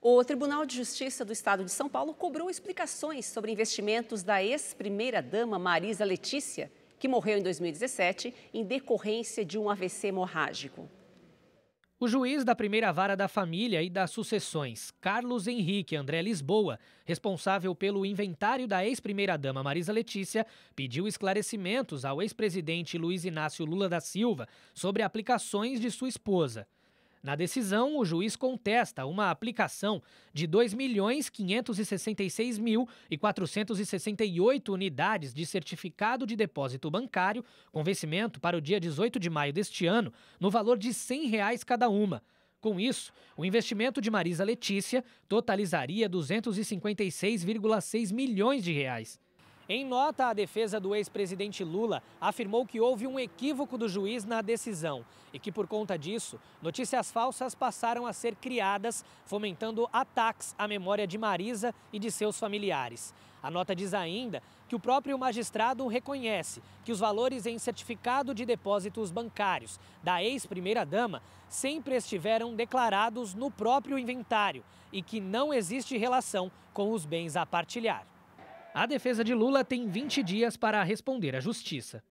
O Tribunal de Justiça do Estado de São Paulo cobrou explicações sobre investimentos da ex-primeira-dama Marisa Letícia, que morreu em 2017 em decorrência de um AVC hemorrágico. O juiz da primeira vara da família e das sucessões, Carlos Henrique André Lisboa, responsável pelo inventário da ex-primeira-dama Marisa Letícia, pediu esclarecimentos ao ex-presidente Luiz Inácio Lula da Silva sobre aplicações de sua esposa. Na decisão, o juiz contesta uma aplicação de 2.566.468 unidades de certificado de depósito bancário, com vencimento para o dia 18 de maio deste ano, no valor de R$ 100 reais cada uma. Com isso, o investimento de Marisa Letícia totalizaria 256,6 milhões de reais. Em nota, a defesa do ex-presidente Lula afirmou que houve um equívoco do juiz na decisão e que, por conta disso, notícias falsas passaram a ser criadas, fomentando ataques à memória de Marisa e de seus familiares. A nota diz ainda que o próprio magistrado reconhece que os valores em certificado de depósitos bancários da ex-primeira-dama sempre estiveram declarados no próprio inventário e que não existe relação com os bens a partilhar. A defesa de Lula tem 20 dias para responder à justiça.